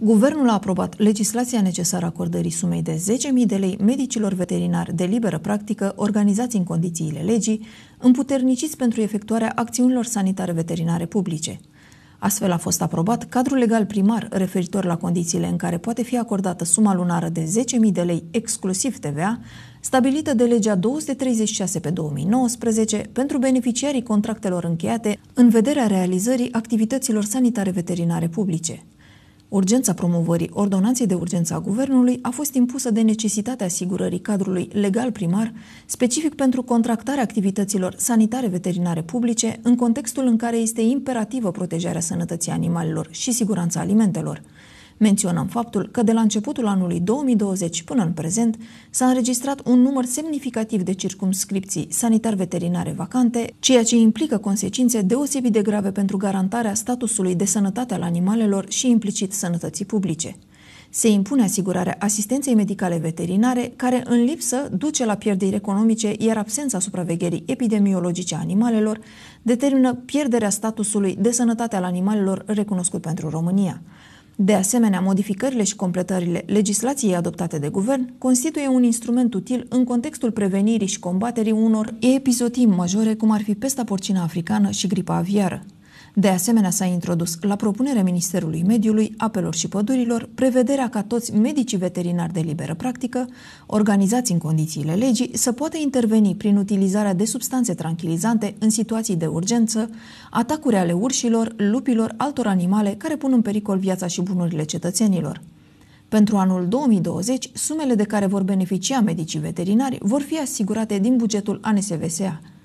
Guvernul a aprobat legislația necesară acordării sumei de 10.000 de lei medicilor veterinari de liberă practică, organizați în condițiile legii, împuterniciți pentru efectuarea acțiunilor sanitare veterinare publice. Astfel a fost aprobat cadrul legal primar referitor la condițiile în care poate fi acordată suma lunară de 10.000 de lei exclusiv TVA, stabilită de legea 236 pe 2019 pentru beneficiarii contractelor încheiate în vederea realizării activităților sanitare veterinare publice. Urgența promovării ordonanței de urgență a Guvernului a fost impusă de necesitatea asigurării cadrului legal primar specific pentru contractarea activităților sanitare veterinare publice în contextul în care este imperativă protejarea sănătății animalelor și siguranța alimentelor. Menționăm faptul că de la începutul anului 2020 până în prezent s-a înregistrat un număr semnificativ de circumscripții sanitar-veterinare vacante, ceea ce implică consecințe deosebit de grave pentru garantarea statusului de sănătate al animalelor și implicit sănătății publice se impune asigurarea asistenței medicale veterinare, care în lipsă duce la pierderi economice, iar absența supravegherii epidemiologice a animalelor determină pierderea statusului de sănătate al animalelor recunoscut pentru România. De asemenea, modificările și completările legislației adoptate de guvern constituie un instrument util în contextul prevenirii și combaterii unor epizotii majore, cum ar fi pesta porcină africană și gripa aviară, de asemenea, s-a introdus la propunerea Ministerului Mediului, Apelor și Pădurilor prevederea ca toți medicii veterinari de liberă practică, organizați în condițiile legii, să poată interveni prin utilizarea de substanțe tranquilizante în situații de urgență, atacuri ale urșilor, lupilor, altor animale care pun în pericol viața și bunurile cetățenilor. Pentru anul 2020, sumele de care vor beneficia medicii veterinari vor fi asigurate din bugetul ANSVSA –